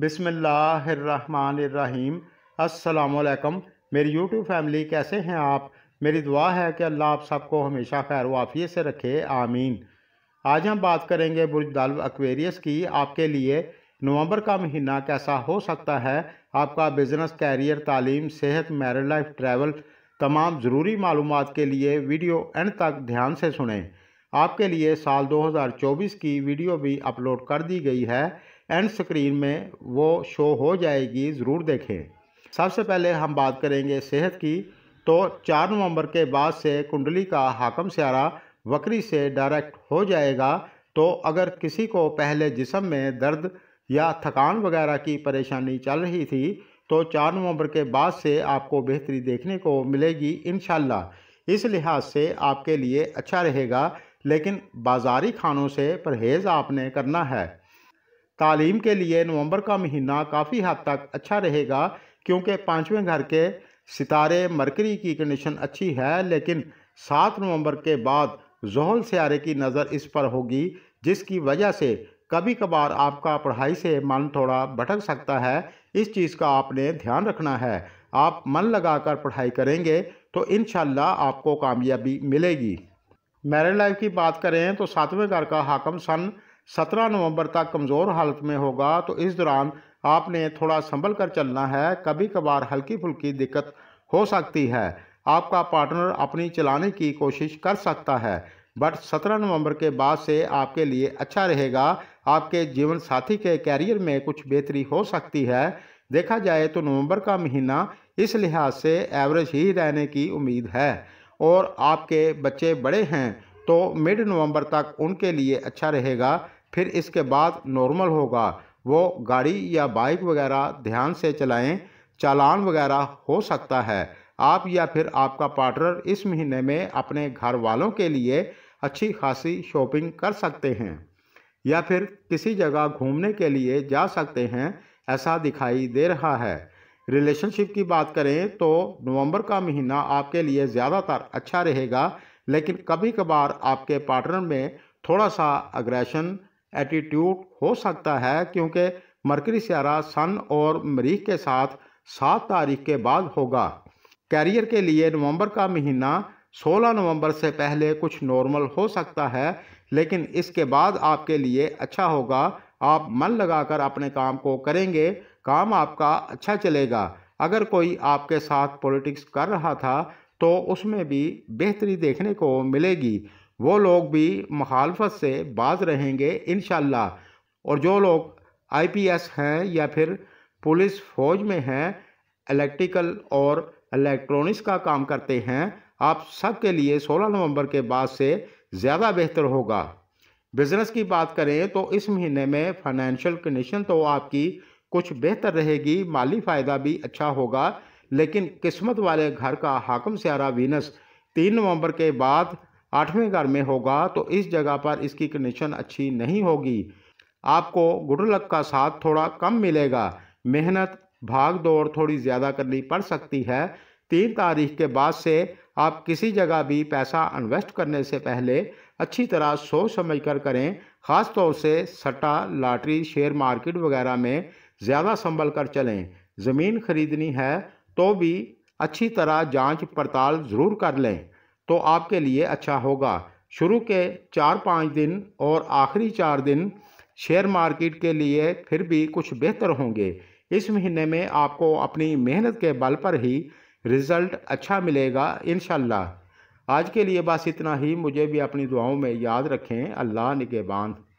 बिसमीम असलकम मेरी यूट्यूब फैमिली कैसे हैं आप मेरी दुआ है कि अल्लाह आप सबको हमेशा खैर वाफ़िए से रखे आमीन आज हम बात करेंगे बुर्ज दाल एक्वेरियस की आपके लिए नवंबर का महीना कैसा हो सकता है आपका बिज़नेस कैरियर तालीम सेहत मैरिड लाइफ ट्रैवल तमाम ज़रूरी मालूम के लिए वीडियो एंड तक ध्यान से सुने आपके लिए साल 2024 की वीडियो भी अपलोड कर दी गई है एंड स्क्रीन में वो शो हो जाएगी ज़रूर देखें सबसे पहले हम बात करेंगे सेहत की तो चार नवंबर के बाद से कुंडली का हाकम स्यारा वक्री से डायरेक्ट हो जाएगा तो अगर किसी को पहले जिसम में दर्द या थकान वगैरह की परेशानी चल रही थी तो चार नवंबर के बाद से आपको बेहतरी देखने को मिलेगी इन इस लिहाज से आपके लिए अच्छा रहेगा लेकिन बाज़ारी खानों से परहेज़ आपने करना है तालीम के लिए नवंबर का महीना काफ़ी हद तक अच्छा रहेगा क्योंकि पाँचवें घर के सितारे मरकरी की कंडीशन अच्छी है लेकिन सात नवंबर के बाद जहल स्यारे की नज़र इस पर होगी जिसकी वजह से कभी कभार आपका पढ़ाई से मन थोड़ा भटक सकता है इस चीज़ का आपने ध्यान रखना है आप मन लगाकर पढ़ाई करेंगे तो इन आपको कामयाबी मिलेगी मैरिड लाइफ की बात करें तो सातवें घर का हाकम सन सत्रह नवंबर तक कमज़ोर हालत में होगा तो इस दौरान आपने थोड़ा संभल कर चलना है कभी कभार हल्की फुल्की दिक्कत हो सकती है आपका पार्टनर अपनी चलाने की कोशिश कर सकता है बट सत्रह नवंबर के बाद से आपके लिए अच्छा रहेगा आपके जीवन साथी के कैरियर में कुछ बेहतरी हो सकती है देखा जाए तो नवंबर का महीना इस लिहाज से एवरेज ही रहने की उम्मीद है और आपके बच्चे बड़े हैं तो मिड नवंबर तक उनके लिए अच्छा रहेगा फिर इसके बाद नॉर्मल होगा वो गाड़ी या बाइक वगैरह ध्यान से चलाएं चालान वगैरह हो सकता है आप या फिर आपका पार्टनर इस महीने में अपने घर वालों के लिए अच्छी खासी शॉपिंग कर सकते हैं या फिर किसी जगह घूमने के लिए जा सकते हैं ऐसा दिखाई दे रहा है रिलेशनशिप की बात करें तो नवंबर का महीना आपके लिए ज़्यादातर अच्छा रहेगा लेकिन कभी कभार आपके पार्टनर में थोड़ा सा अग्रेशन एटीट्यूड हो सकता है क्योंकि मरकरी स्यारा सन और मरीख के साथ सात तारीख के बाद होगा कैरियर के लिए नवंबर का महीना 16 नवंबर से पहले कुछ नॉर्मल हो सकता है लेकिन इसके बाद आपके लिए अच्छा होगा आप मन लगाकर अपने काम को करेंगे काम आपका अच्छा चलेगा अगर कोई आपके साथ पॉलिटिक्स कर रहा था तो उसमें भी बेहतरी देखने को मिलेगी वो लोग भी मुखालफत से बाज रहेंगे इन और जो लोग आईपीएस हैं या फिर पुलिस फौज में हैं इलेक्ट्रिकल और इलेक्ट्रॉनिक्स का काम करते हैं आप सब के लिए 16 नवंबर के बाद से ज़्यादा बेहतर होगा बिज़नेस की बात करें तो इस महीने में फाइनेंशियल कंडीशन तो आपकी कुछ बेहतर रहेगी माली फ़ायदा भी अच्छा होगा लेकिन किस्मत वाले घर का हाकम स्यारा वीनस तीन नवंबर के बाद आठवें घर में होगा तो इस जगह पर इसकी कंडीशन अच्छी नहीं होगी आपको गुड लक का साथ थोड़ा कम मिलेगा मेहनत भाग दौड़ थोड़ी ज़्यादा करनी पड़ सकती है तीन तारीख के बाद से आप किसी जगह भी पैसा इन्वेस्ट करने से पहले अच्छी तरह सोच समझ कर करें ख़ास तौर से सट्टा लॉटरी शेयर मार्केट वगैरह में ज़्यादा संभल कर चलें ज़मीन खरीदनी है तो भी अच्छी तरह जांच पड़ताल ज़रूर कर लें तो आपके लिए अच्छा होगा शुरू के चार पाँच दिन और आखिरी चार दिन शेयर मार्केट के लिए फिर भी कुछ बेहतर होंगे इस महीने में आपको अपनी मेहनत के बल पर ही रिज़ल्ट अच्छा मिलेगा इन आज के लिए बस इतना ही मुझे भी अपनी दुआओं में याद रखें अल्लाह निगेबान